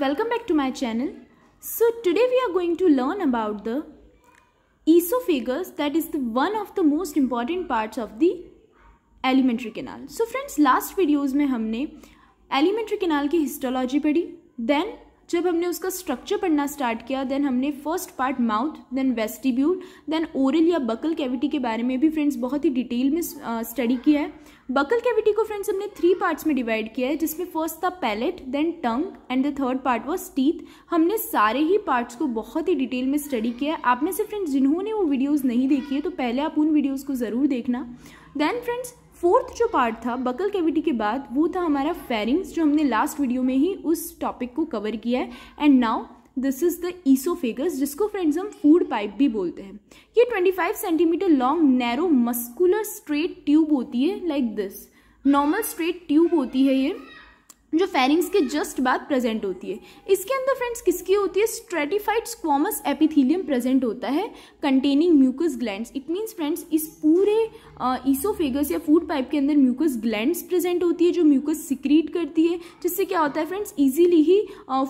welcome back to my channel so today we are going to learn about the esophagus that is the one of the most important parts of the alimentary canal so friends last videos mein humne alimentary canal histology padi then जब हमने उसका structure पढ़ना start किया then हमने first part mouth then vestibule then oral या buccal cavity के बारे में भी फ्रेंड्स बहुत ही डिटेल में स्टडी uh, किया है बकल कैविटी को फ्रेंड्स हमने थ्री पार्ट्स में डिवाइड किया है जिसमें फर्स्ट था palate then tongue and the third part was teeth हमने सारे ही पार्ट्स को बहुत ही डिटेल में स्टडी किया है आप में से फ्रेंड्स जिन्होंने वो वीडियोज़ नहीं देखी है तो पहले आप उन वीडियोज़ को ज़रूर देखना देन फ्रेंड्स फोर्थ जो पार्ट था बकल कैविटी के बाद वो था हमारा फेरिंग्स जो हमने लास्ट वीडियो में ही उस टॉपिक को कवर किया है and now this is the oesophagus जिसको फ्रेंड्स हम फूड पाइप भी बोलते हैं ये 25 centimetre long narrow muscular straight tube होती है like this normal straight tube होती है ये जो फेरिंग्स के जस्ट बाद प्रेजेंट होती है इसके अंदर फ्रेंड्स किसकी होती है स्ट्रेटिफाइड स्क्वामस एपिथीलियम प्रेजेंट होता है containing mucous glands it means friends इस पूरे ईसोफेगस या फूड पाइप के अंदर म्यूकस ग्लैंड्स प्रेजेंट होती है जो म्यूकस सिक्रीट करती है जिससे क्या होता है फ्रेंड्स ईजिली ही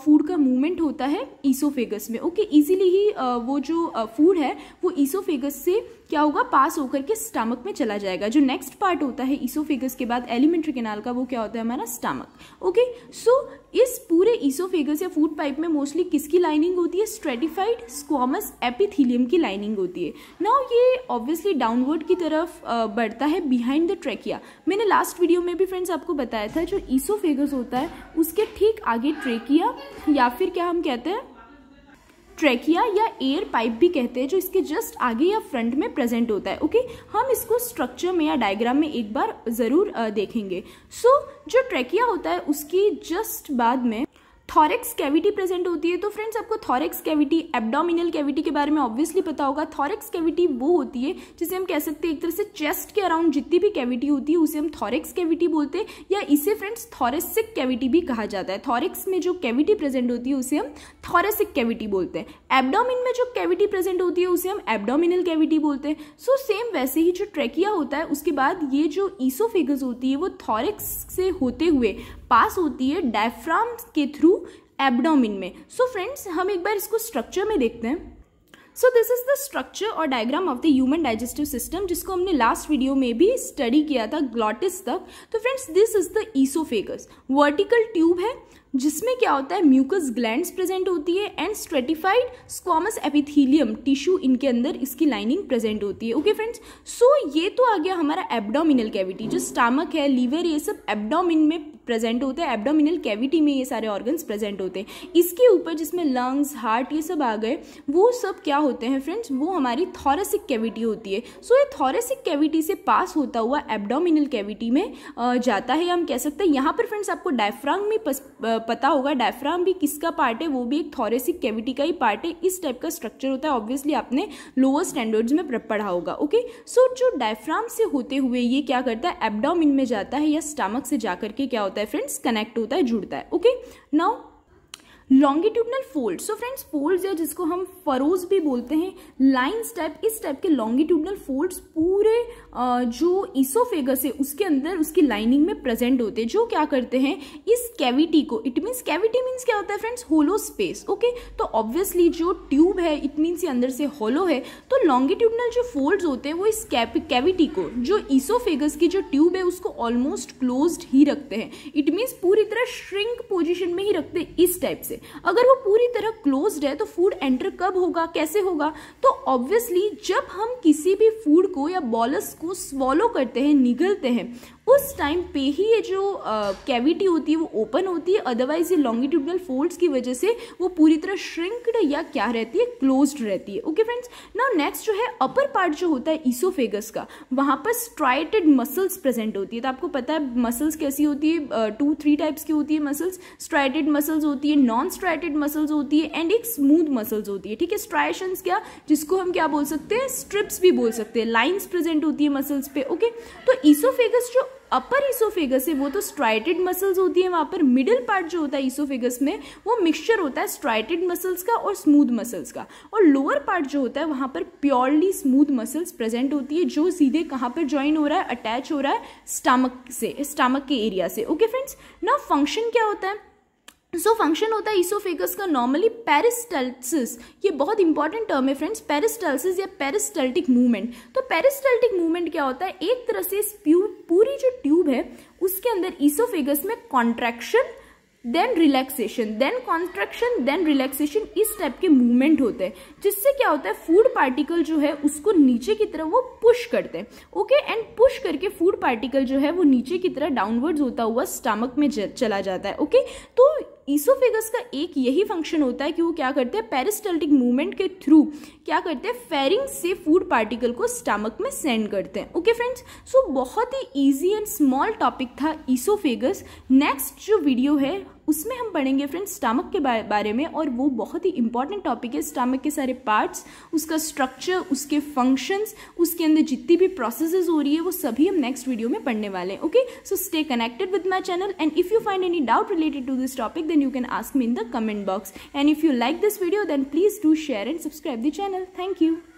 फूड का मूवमेंट होता है ईसोफेगस में ओके ईजिली ही वो जो फूड है वो ईसोफेगस से क्या होगा पास होकर के स्टमक में चला जाएगा जो नेक्स्ट पार्ट होता है ईसोफेगस के बाद एलिमेंट्री केनाल का वो क्या होता है हमारा स्टमक ओके सो इस पूरे ईसोफेगस या फूड पाइप में मोस्टली किसकी लाइनिंग होती है स्ट्रेटिफाइड स्क्वामस एपिथीलियम की लाइनिंग होती है नाउ ये ऑब्वियसली डाउनवर्ड की तरफ बढ़ता है बिहाइंड द ट्रेकिया मैंने लास्ट वीडियो में भी फ्रेंड्स आपको बताया था जो ईसोफेगस होता है उसके ठीक आगे ट्रेकिया या फिर क्या हम कहते हैं ट्रैकिया या एयर पाइप भी कहते हैं जो इसके जस्ट आगे या फ्रंट में प्रेजेंट होता है ओके हम इसको स्ट्रक्चर में या डायग्राम में एक बार ज़रूर देखेंगे सो so, जो ट्रैकिया होता है उसकी जस्ट बाद में थॉरेक्स कैविटी प्रेजेंट होती है तो फ्रेंड्स आपको थॉरेक्स कैविटी एब्डोमिनल कैविटी के बारे में ऑब्वियसली पता होगा थॉरेक्स कैविटी वो होती है जिसे हम कह सकते हैं एक तरह से चेस्ट के अराउंड जितनी भी कैविटी होती है उसे हम थॉरेक्स कैविटी बोलते हैं या इसे फ्रेंड्स थॉरेसिक कैविटी भी कहा जाता है थॉरेक्स में जो कैविटी प्रेजेंट होती है उसे हम थॉरेसिक कैविटी बोलते हैं एबडोमिन में जो कैविटी प्रेजेंट होती है उसे हम एबडोमिनल कैविटी बोलते हैं सो सेम वैसे ही जो ट्रेकिया होता है उसके बाद ये जो ईसोफेगस होती है वो थॉरेक्स से होते हुए पास होती है डायफ्राम के थ्रू एबडोमिन में सो so फ्रेंड्स हम एक बार इसको स्ट्रक्चर में देखते हैं so this is the structure और diagram of the human digestive system जिसको हमने लास्ट वीडियो में भी स्टडी किया था ग्लॉटिस तक तो friends this is the oesophagus vertical tube है जिसमें क्या होता है म्यूकस ग्लैंड्स प्रेजेंट होती है and stratified squamous epithelium tissue इनके अंदर इसकी लाइनिंग प्रेजेंट होती है ओके फ्रेंड्स सो ये तो आ गया हमारा एबडोमिनल कैविटी जो स्टामक है लीवर ये सब एबडोमिन में प्रेजेंट होते हैं एब्डोमिनल कैविटी में ये सारे ऑर्गन्स प्रेजेंट होते हैं इसके ऊपर जिसमें लंग्स हार्ट ये सब आ गए वो सब क्या होते हैं फ्रेंड्स वो हमारी थॉरेसिक कैविटी होती है सो ये थॉरेसिक कैविटी से पास होता हुआ एब्डोमिनल कैविटी में जाता है हम कह सकते हैं यहाँ पर फ्रेंड्स आपको डायफ्राम में पता होगा डायफ्राम भी किसका पार्ट है वो भी एक थॉरेसिक कैविटी का ही पार्ट है इस टाइप का स्ट्रक्चर होता है ऑब्वियसली आपने लोअर स्टैंडर्ड्स में पढ़ा होगा ओके सो जो डायफ्राम से होते हुए ये क्या करता है एबडोमिन में जाता है या स्टामक से जाकर के क्या होता है फ्रेंड्स कनेक्ट होता है जुड़ता है okay now longitudinal fold so friends fold या जिसको हम फरोज भी बोलते हैं लाइन स्टेप इस टाइप के लॉन्गिट्यूडनल फोल्ड्स पूरे जो इसोफेगस है उसके अंदर उसकी लाइनिंग में प्रेजेंट होते हैं जो क्या करते हैं इस कैविटी को इट मीन्स कैविटी मीन्स क्या होता है फ्रेंड्स होलो स्पेस ओके तो ऑब्वियसली जो ट्यूब है इट मीन्स ये अंदर से होलो है तो लॉन्गिट्यूडनल जो फोल्ड्स होते हैं वो इस कैविटी को जो इसोफेगस की जो ट्यूब है उसको ऑलमोस्ट क्लोज ही रखते हैं इट मीन्स पूरी तरह श्रिंक पोजिशन में ही रखते हैं इस टाइप से अगर वो पूरी तरह क्लोज है तो फूड एंटर कब होगा कैसे होगा तो ऑब्वियसली जब हम किसी भी फूड को या बॉलस को स्वॉलो करते हैं निगलते हैं उस टाइम पे ही ये जो कैविटी होती है वो ओपन होती है अदरवाइज ये लॉन्गिट्यूडनल फोल्ड्स की वजह से वो पूरी तरह श्रिंक्ड या क्या रहती है क्लोज्ड रहती है ओके फ्रेंड्स ना नेक्स्ट जो है अपर पार्ट जो होता है ईसोफेगस का वहाँ पर स्ट्राइटेड मसल्स प्रेजेंट होती है तो आपको पता है मसल्स कैसी होती है टू थ्री टाइप्स की होती है मसल्स स्ट्राइटेड मसल्स होती है नॉन स्ट्राइटेड मसल्स होती है एंड एक स्मूथ मसल्स होती है ठीक है स्ट्राइशन क्या जिसको हम क्या बोल सकते हैं स्ट्रिप्स भी बोल सकते हैं लाइन्स प्रेजेंट होती है मसल्स पे ओके तो ईसोफेगस जो अपर ईसोफेगस है वो तो स्ट्राइटेड मसल्स होती है वहाँ पर मिडिल पार्ट जो होता है ईसोफेगस में वो मिक्सचर होता है स्ट्राइटेड मसल्स का और स्मूथ मसल्स का और लोअर पार्ट जो होता है वहाँ पर प्योरली स्मूथ मसल्स प्रेजेंट होती है जो सीधे कहाँ पर ज्वाइन हो रहा है अटैच हो रहा है स्टामक से स्टामक के एरिया से ओके फ्रेंड्स ना फंक्शन क्या होता है सो फंक्शन होता है इसोफेगस का नॉर्मली पेरिस्टल्सिस ये बहुत इंपॉर्टेंट टर्म है फ्रेंड्स पेरिस्टल्सिस या पेरिस्टल्टिक मूवमेंट तो पेरिस्टल्टिक मूवमेंट क्या होता है एक तरह से इस पूरी जो ट्यूब है उसके अंदर इसोफेगस में contraction then relaxation then contraction then relaxation इस टाइप के मूवमेंट होते हैं जिससे क्या होता है फूड पार्टिकल जो है उसको नीचे की तरफ वो पुश करते हैं ओके एंड पुश करके फूड पार्टिकल जो है वो नीचे की तरफ डाउनवर्ड्स होता हुआ स्टमक में चला जाता है ओके okay? तो ईसोफेगस का एक यही फंक्शन होता है कि वो क्या करते हैं पेरिस्टल्टिक मूवमेंट के थ्रू क्या करते हैं फेरिंग से फूड पार्टिकल को स्टमक में सेंड करते हैं ओके फ्रेंड्स सो बहुत ही ईजी एंड स्मॉल टॉपिक था ईसोफेगस नेक्स्ट जो वीडियो है उसमें हम पढ़ेंगे फ्रेंड्स स्टामक के बारे में और वो बहुत ही इंपॉर्टेंट टॉपिक है स्टामक के सारे पार्ट्स उसका स्ट्रक्चर उसके फंक्शंस उसके अंदर जितनी भी प्रोसेसेस हो रही है वो सभी हम नेक्स्ट वीडियो में पढ़ने वाले हैं okay so stay connected with my channel and if you find any doubt related to this topic then you can ask me in the comment box and if you like this video then please do share and subscribe the channel thank you